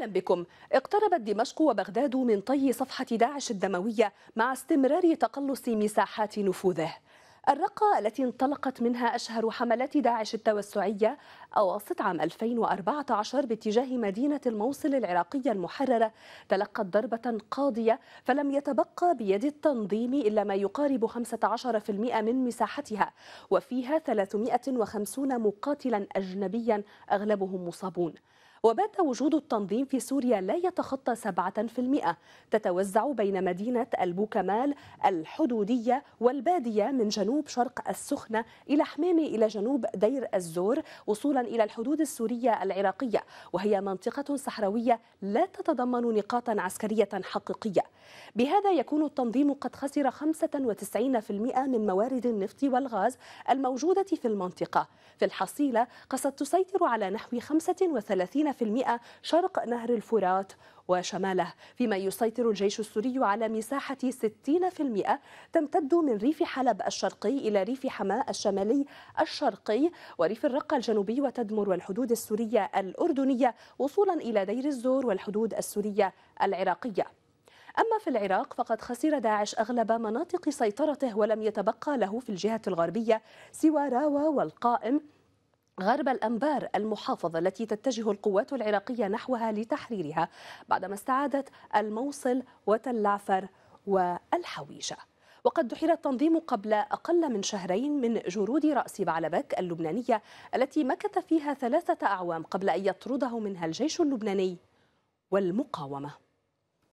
أهلا بكم اقتربت دمشق وبغداد من طي صفحة داعش الدموية مع استمرار تقلص مساحات نفوذه الرقة التي انطلقت منها أشهر حملات داعش التوسعية أواسط عام 2014 باتجاه مدينة الموصل العراقية المحررة تلقت ضربة قاضية فلم يتبقى بيد التنظيم إلا ما يقارب 15% من مساحتها وفيها 350 مقاتلا أجنبيا أغلبهم مصابون وبات وجود التنظيم في سوريا لا يتخطى 7% تتوزع بين مدينة البوكمال الحدودية والبادية من جنوب شرق السخنة إلى حمامة إلى جنوب دير الزور وصولا إلى الحدود السورية العراقية وهي منطقة صحراوية لا تتضمن نقاطا عسكرية حقيقية بهذا يكون التنظيم قد خسر 95% من موارد النفط والغاز الموجودة في المنطقة في الحصيلة قصد تسيطر على نحو 35 شرق نهر الفرات وشماله فيما يسيطر الجيش السوري على مساحة 60% تمتد من ريف حلب الشرقي إلى ريف حماة الشمالي الشرقي وريف الرقة الجنوبي وتدمر والحدود السورية الأردنية وصولا إلى دير الزور والحدود السورية العراقية أما في العراق فقد خسر داعش أغلب مناطق سيطرته ولم يتبقى له في الجهة الغربية سوى راوة والقائم غرب الأنبار المحافظة التي تتجه القوات العراقية نحوها لتحريرها بعدما استعادت الموصل وتلعفر والحويجة وقد دحر التنظيم قبل أقل من شهرين من جرود رأس بعلبك اللبنانية التي مكث فيها ثلاثة أعوام قبل أن يطرده منها الجيش اللبناني والمقاومة